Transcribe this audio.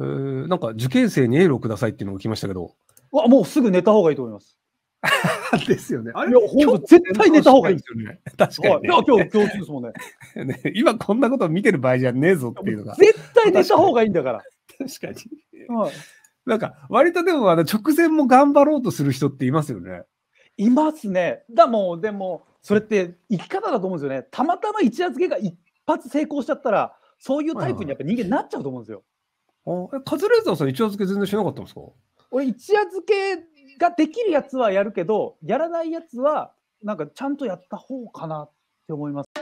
えー、なんか受験生にエールをくださいっていうのが来ましたけど。わ、もうすぐ寝た方がいいと思います。ですよね。あれ、本当絶対寝た方がいいですよね。確かに、ね。今日、今日ですもんね ね。今こんなこと見てる場合じゃねえぞっていうのが。絶対寝た方がいいんだから。確かに。なんか、割とでも、あの、直前も頑張ろうとする人っていますよね。いますね。だもん、でも、それって生き方だと思うんですよね。たまたま一夜漬けが一発成功しちゃったら、そういうタイプにやっぱ人間なっちゃうと思うんですよ。あえカズレーザーさん、一夜漬け全然しなかったんですか俺、一夜漬けができるやつはやるけど、やらないやつは、なんかちゃんとやった方かなって思います。